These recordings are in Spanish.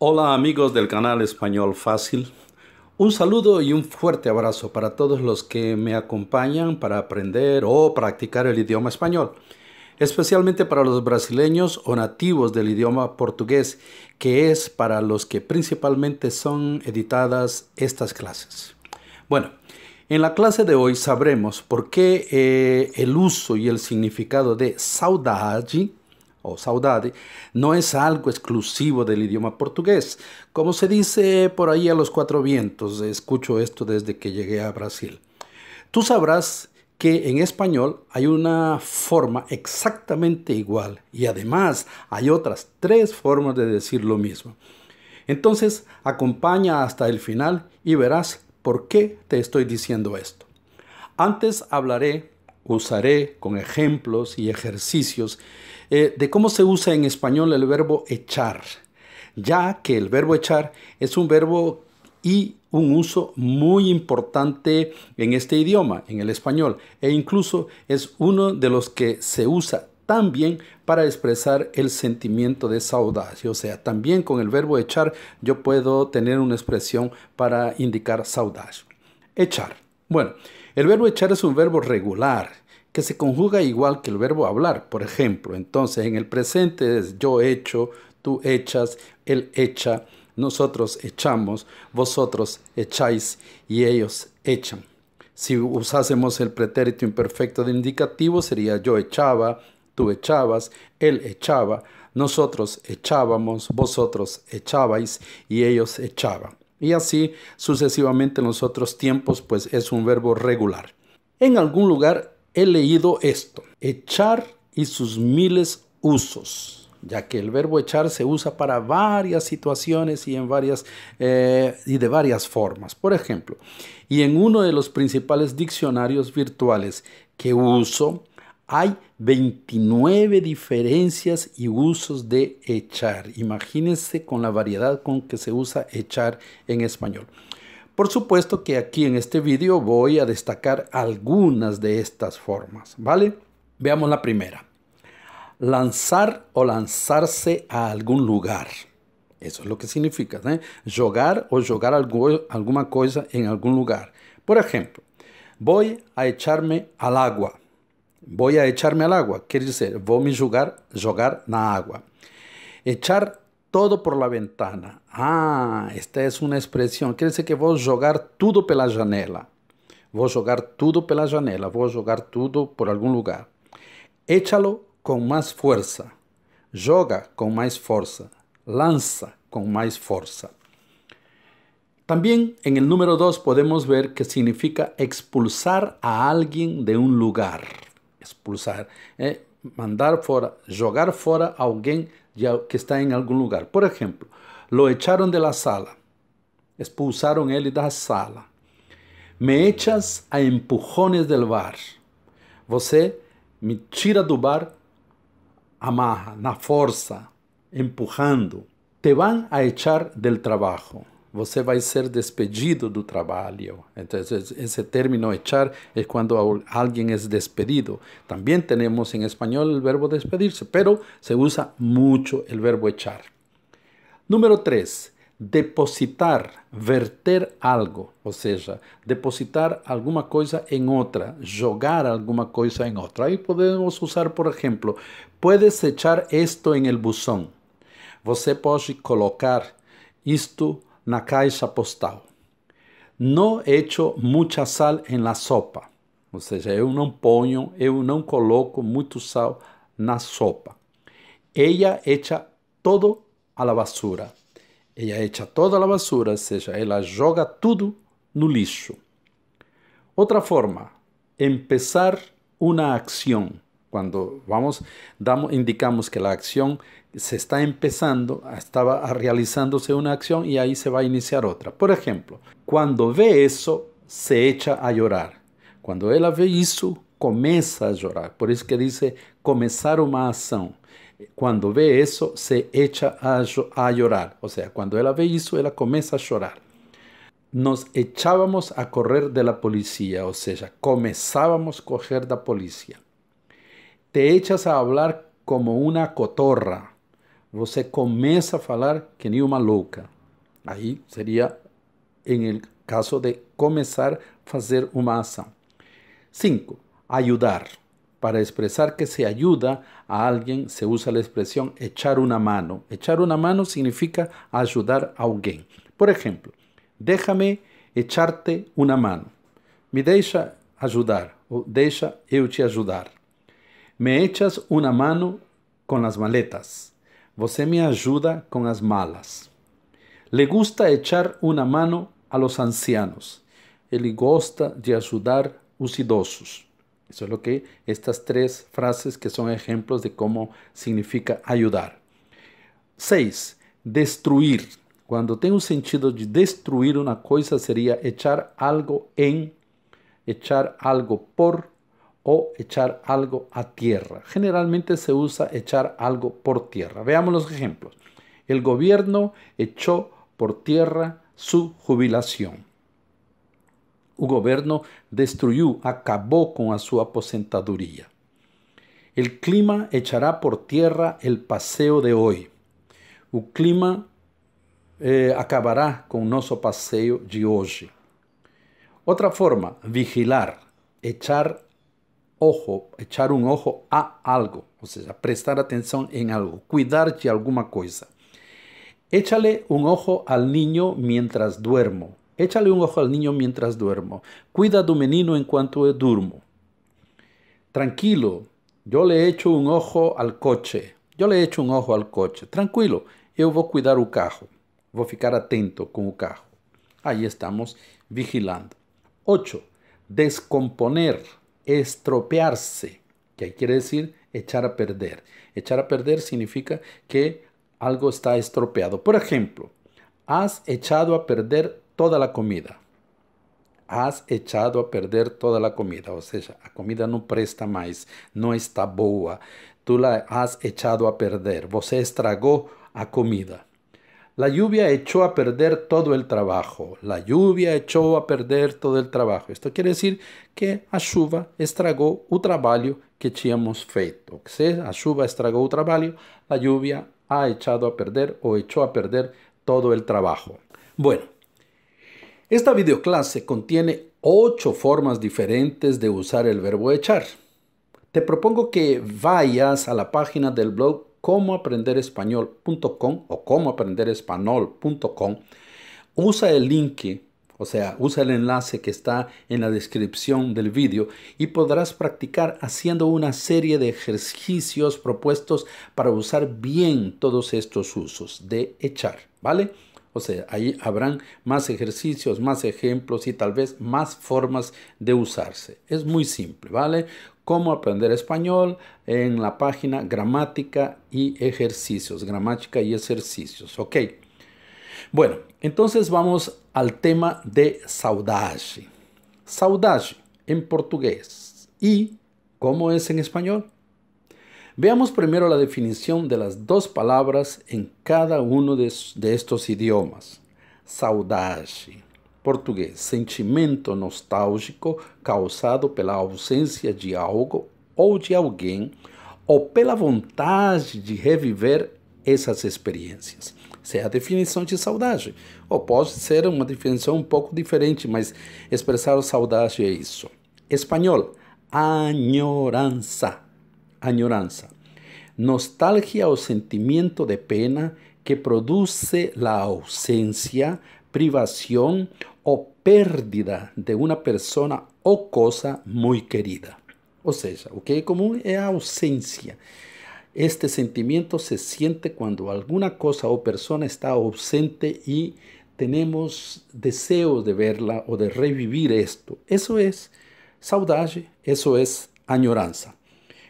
Hola amigos del canal Español Fácil. Un saludo y un fuerte abrazo para todos los que me acompañan para aprender o practicar el idioma español, especialmente para los brasileños o nativos del idioma portugués, que es para los que principalmente son editadas estas clases. Bueno, en la clase de hoy sabremos por qué eh, el uso y el significado de saudade saudade no es algo exclusivo del idioma portugués. Como se dice por ahí a los cuatro vientos, escucho esto desde que llegué a Brasil. Tú sabrás que en español hay una forma exactamente igual y además hay otras tres formas de decir lo mismo. Entonces acompaña hasta el final y verás por qué te estoy diciendo esto. Antes hablaré usaré con ejemplos y ejercicios eh, de cómo se usa en español el verbo echar, ya que el verbo echar es un verbo y un uso muy importante en este idioma, en el español, e incluso es uno de los que se usa también para expresar el sentimiento de saudade. O sea, también con el verbo echar yo puedo tener una expresión para indicar saudade. Echar. Bueno, el verbo echar es un verbo regular que se conjuga igual que el verbo hablar. Por ejemplo, entonces en el presente es yo echo, tú echas, él echa, nosotros echamos, vosotros echáis y ellos echan. Si usásemos el pretérito imperfecto de indicativo sería yo echaba, tú echabas, él echaba, nosotros echábamos, vosotros echabais y ellos echaban. Y así sucesivamente en los otros tiempos, pues es un verbo regular. En algún lugar he leído esto, echar y sus miles usos, ya que el verbo echar se usa para varias situaciones y, en varias, eh, y de varias formas. Por ejemplo, y en uno de los principales diccionarios virtuales que uso, hay 29 diferencias y usos de echar. Imagínense con la variedad con que se usa echar en español. Por supuesto que aquí en este vídeo voy a destacar algunas de estas formas, ¿vale? Veamos la primera. Lanzar o lanzarse a algún lugar. Eso es lo que significa, ¿eh? Jogar o jogar alguna cosa en algún lugar. Por ejemplo, voy a echarme al agua Voy a echarme al agua, quiere decir, voy a jugar, jogar na agua, Echar todo por la ventana. Ah, esta es una expresión. Quiere decir que voy vos jogar todo pela janela. a jogar todo pela janela, a jogar todo por algún lugar. Échalo con más fuerza. Joga con más fuerza. Lanza con más fuerza. También en el número 2 podemos ver que significa expulsar a alguien de un lugar expulsar, eh, mandar fuera, jogar fuera a alguien que está en algún lugar. Por ejemplo, lo echaron de la sala, Expulsaron él de la sala. Me echas a empujones del bar. Você me tira del bar, amarra, na fuerza, empujando. Te van a echar del trabajo você vai ser despedido do trabajo. Entonces, ese término echar es cuando alguien es despedido. También tenemos en em español el verbo despedirse, pero se usa mucho el verbo echar. Número 3. Depositar, verter algo, o sea, depositar alguna cosa en em otra, jogar alguna cosa en em otra. Ahí podemos usar, por ejemplo, puedes echar esto en el buzón. Você pode colocar isto na caixa postal. Não echo muita sal em la sopa, ou seja, eu não ponho, eu não coloco muito sal na sopa. Ella echa todo a la basura. Ella echa toda a basura, ou seja, ela joga tudo no lixo. Outra forma, empezar uma ação. Cuando vamos, damos, indicamos que la acción se está empezando, estaba realizándose una acción y ahí se va a iniciar otra. Por ejemplo, cuando ve eso, se echa a llorar. Cuando la ve eso, comienza a llorar. Por eso que dice comenzar una acción. Cuando ve eso, se echa a, a llorar. O sea, cuando la ve eso, ella comienza a llorar. Nos echábamos a correr de la policía, O sea, comenzábamos a correr la policía te echas a hablar como una cotorra. Você começa a falar que una loca. louca. sería en el caso de comenzar a hacer uma ação. 5. Ayudar. Para expresar que se ayuda a alguien, se usa la expresión echar una mano. Echar una mano significa ayudar a alguien. Por ejemplo, déjame echarte una mano. Me deja ayudar o deja eu te ajudar. Me echas una mano con las maletas. Você me ayuda con las malas. Le gusta echar una mano a los ancianos. Ele gosta de ayudar os idosos. Eso es lo que estas tres frases que son ejemplos de cómo significa ayudar. 6. Destruir. Cuando tengo un sentido de destruir una cosa sería echar algo en. echar algo por, o echar algo a tierra. Generalmente se usa echar algo por tierra. Veamos los ejemplos. El gobierno echó por tierra su jubilación. El gobierno destruyó, acabó con su aposentaduría. El clima echará por tierra el paseo de hoy. El clima eh, acabará con nuestro paseo de hoy. Otra forma, vigilar, echar ojo, echar un ojo a algo, o sea, prestar atención en algo, cuidar de alguna cosa. Échale un ojo al niño mientras duermo. Échale un ojo al niño mientras duermo. Cuida tu menino en cuanto durmo. Tranquilo, yo le echo un ojo al coche. Yo le echo un ojo al coche. Tranquilo, voy a cuidar o carro. a ficar atento con el carro. Ahí estamos vigilando. 8. Descomponer estropearse, que quiere decir echar a perder. Echar a perder significa que algo está estropeado. Por ejemplo, has echado a perder toda la comida. Has echado a perder toda la comida. o sea, la comida no presta más, no está boa. tú la has echado a perder. vos estragó a comida. La lluvia echó a perder todo el trabajo. La lluvia echó a perder todo el trabajo. Esto quiere decir que a chuva estragó un trabajo que habíamos feito. sea, a chuva estragó un trabajo. la lluvia ha echado a perder o echó a perder todo el trabajo. Bueno, esta videoclase contiene ocho formas diferentes de usar el verbo echar. Te propongo que vayas a la página del blog comoaprenderespañol.com o español.com. usa el link, o sea, usa el enlace que está en la descripción del vídeo y podrás practicar haciendo una serie de ejercicios propuestos para usar bien todos estos usos de echar, ¿vale? O sea, ahí habrán más ejercicios, más ejemplos y tal vez más formas de usarse. Es muy simple, ¿vale? cómo aprender español en la página gramática y ejercicios, gramática y ejercicios, ok. Bueno, entonces vamos al tema de saudade. Saudade en portugués y cómo es en español. Veamos primero la definición de las dos palabras en cada uno de, de estos idiomas. Saudade. Português: sentimento nostálgico causado pela ausência de algo ou de alguém, ou pela vontade de reviver essas experiências. Essa é a definição de saudade. Ou pode ser uma definição um pouco diferente, mas expressar saudade é isso. Espanhol: anhorança. Anhorança. Nostalgia ou sentimento de pena que produz a ausência privación o pérdida de una persona o cosa muy querida. O sea, o que es común es ausencia. Este sentimiento se siente cuando alguna cosa o persona está ausente y tenemos deseos de verla o de revivir esto. Eso es saudade, eso es añoranza.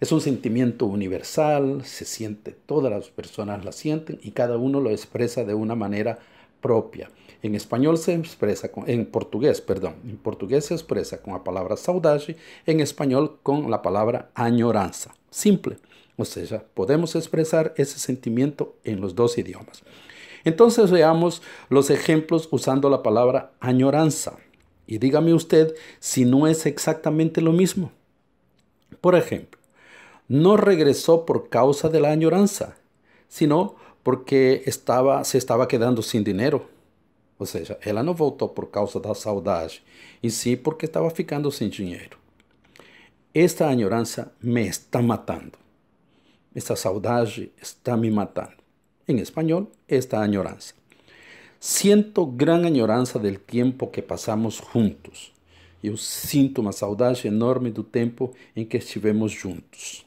Es un sentimiento universal, se siente, todas las personas la sienten y cada uno lo expresa de una manera propia. En español se expresa con, en portugués, perdón, en portugués se expresa con la palabra saudade, en español con la palabra añoranza. Simple. O sea, podemos expresar ese sentimiento en los dos idiomas. Entonces veamos los ejemplos usando la palabra añoranza. Y dígame usted si no es exactamente lo mismo. Por ejemplo, no regresó por causa de la añoranza, sino porque estava, se estava quedando sem dinheiro. Ou seja, ela não voltou por causa da saudade, e sim porque estava ficando sem dinheiro. Esta anhorança me está matando. Esta saudade está me matando. Em espanhol, esta anhorança. Siento gran anhorança del tempo que passamos juntos. Eu sinto uma saudade enorme do tempo em que estivemos juntos.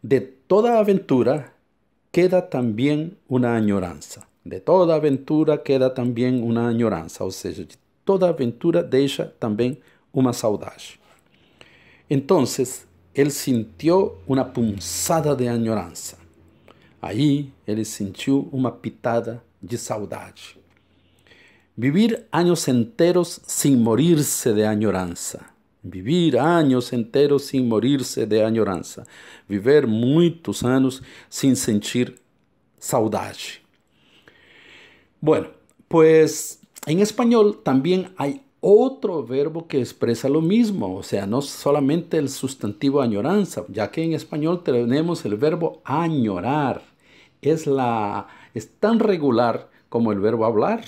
De toda a aventura, queda también una añoranza. De toda aventura queda también una añoranza, o sea de toda aventura deja también una saudade. Entonces, él sintió una punzada de añoranza. Ahí él sintió una pitada de saudade. Vivir años enteros sin morirse de añoranza Vivir años enteros sin morirse de añoranza. Vivir muchos años sin sentir saudade. Bueno, pues en español también hay otro verbo que expresa lo mismo, o sea, no solamente el sustantivo añoranza, ya que en español tenemos el verbo añorar. Es, la, es tan regular como el verbo hablar.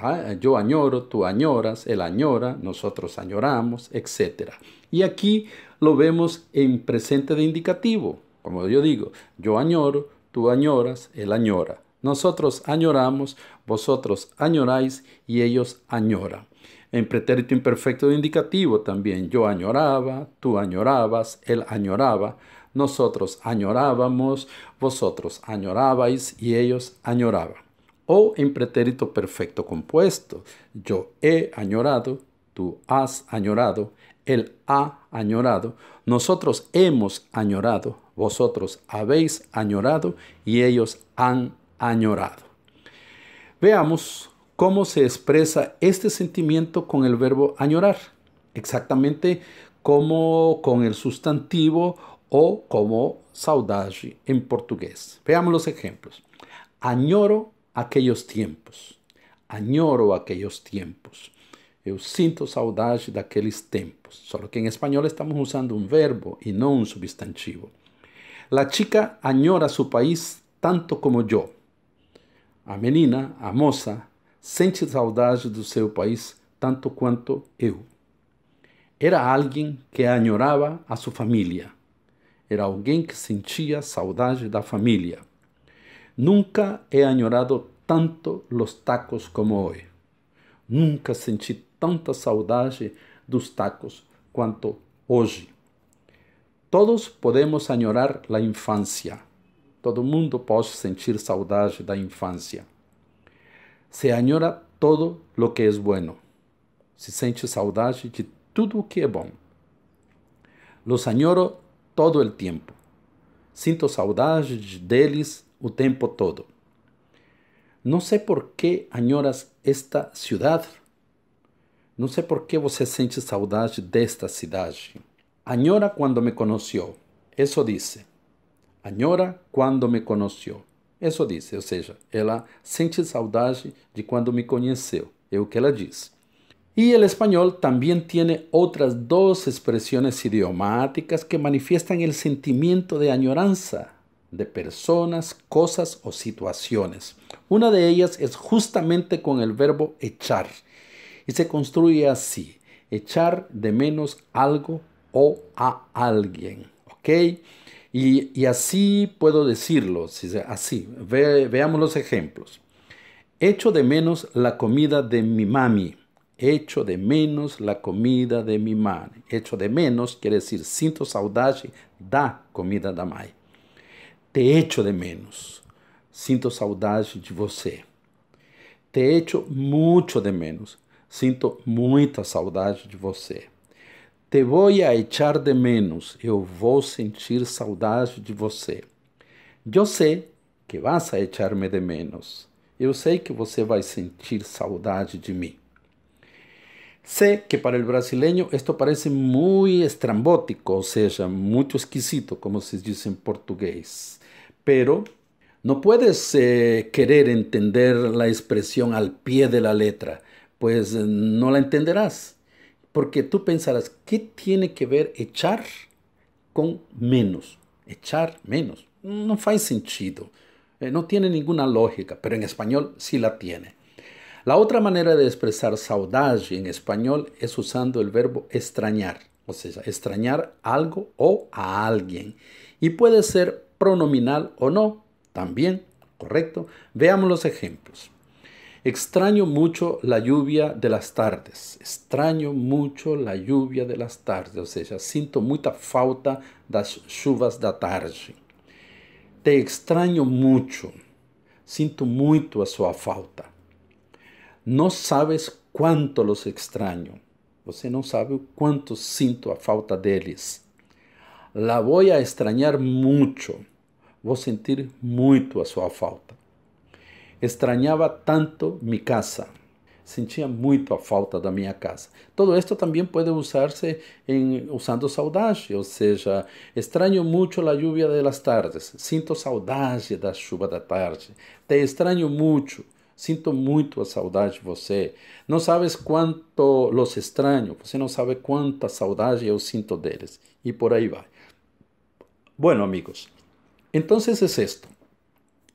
Ah, yo añoro, tú añoras, él añora, nosotros añoramos, etc. Y aquí lo vemos en presente de indicativo. Como yo digo, yo añoro, tú añoras, él añora. Nosotros añoramos, vosotros añoráis y ellos añoran. En pretérito imperfecto de indicativo también yo añoraba, tú añorabas, él añoraba, nosotros añorábamos, vosotros añorabais y ellos añoraban o en pretérito perfecto compuesto. Yo he añorado, tú has añorado, él ha añorado, nosotros hemos añorado, vosotros habéis añorado y ellos han añorado. Veamos cómo se expresa este sentimiento con el verbo añorar, exactamente como con el sustantivo o como saudade en portugués. Veamos los ejemplos. Añoro aqueles tempos. Añoro aqueles tempos. Eu sinto saudade daqueles tempos. Só que em espanhol estamos usando um verbo e não um substantivo. La chica añora seu país tanto como eu. A menina, a moça, sente saudade do seu país tanto quanto eu. Era alguém que añorava a sua família. Era alguém que sentia saudade da família. Nunca he añorado tanto los tacos como hoy. Nunca senti tanta saudade dos tacos quanto hoje. Todos podemos añorar a infância. Todo mundo pode sentir saudade da infância. Se añora todo lo que é bueno. Se sente saudade de tudo o que é bom. Los añoro todo el tiempo. Sinto saudade deles o tempo todo. Não sei por que anhoras esta cidade. Não sei por que você sente saudade desta cidade. Añora quando me conheceu. Isso disse. Añora quando me conheceu. Isso disse, ou seja, ela sente saudade de quando me conheceu. É o que ela diz. E o espanhol também tem outras duas expressões idiomáticas que manifestam o sentimento de añorança. de personas, cosas o situaciones. Una de ellas es justamente con el verbo echar y se construye así, echar de menos algo o a alguien, ¿ok? Y, así puedo decirlo, así, veamos los ejemplos. Echo de menos la comida de mi mami echo de menos la comida de mi madre. Echo de menos quiere decir sinto saudade da comida da mãe. Te echo de menos. Sinto saudade de você. Te echo muito de menos. Sinto muita saudade de você. Te vou a echar de menos. Eu vou sentir saudade de você. Eu sei que vas a echar-me de menos. Eu sei que você vai sentir saudade de mim. Sé que para el brasileño esto parece muy estrambótico, o sea, mucho exquisito, como se dice en portugués. Pero no puedes eh, querer entender la expresión al pie de la letra, pues eh, no la entenderás. Porque tú pensarás, ¿qué tiene que ver echar con menos? Echar menos. No hace sentido. Eh, no tiene ninguna lógica, pero en español sí la tiene. La otra manera de expresar saudade en español es usando el verbo extrañar, o sea, extrañar algo o a alguien. Y puede ser pronominal o no, también, ¿correcto? Veamos los ejemplos. Extraño mucho la lluvia de las tardes. Extraño mucho la lluvia de las tardes. o sea, siento mucha falta das chuvas la tarde. Te extraño mucho. Siento mucho a sua falta. Não sabes quanto os extraño. Você não sabe o quanto sinto a falta deles. La voy a extrañar mucho. Vou sentir muito a sua falta. Extrañaba tanto mi casa. Sentia muito a falta da minha casa. Todo isto também pode usar-se usando saudade, ou seja, extraño muito a lluvia de las tardes. Sinto saudade da chuva da tarde. Te extraño muito. Siento mucho a saudade de você. Não sabes cuánto los extraño. Você no sabe quanta saudade eu sinto deles. Y por ahí va. Bueno, amigos, entonces es esto.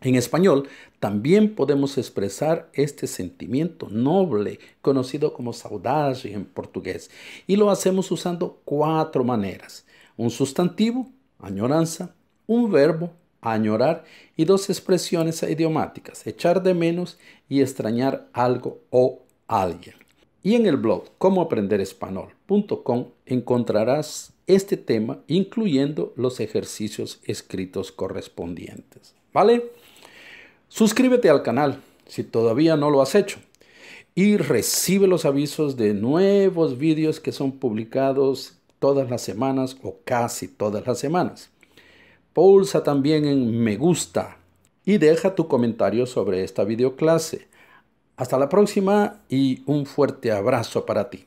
En español también podemos expresar este sentimiento noble conocido como saudade en portugués y lo hacemos usando cuatro maneras. Un sustantivo, añoranza, un verbo, añorar y dos expresiones idiomáticas, echar de menos y extrañar algo o alguien. Y en el blog comoaprenderespanol.com encontrarás este tema incluyendo los ejercicios escritos correspondientes. ¿Vale? Suscríbete al canal si todavía no lo has hecho y recibe los avisos de nuevos vídeos que son publicados todas las semanas o casi todas las semanas. Pulsa también en me gusta y deja tu comentario sobre esta videoclase. Hasta la próxima y un fuerte abrazo para ti.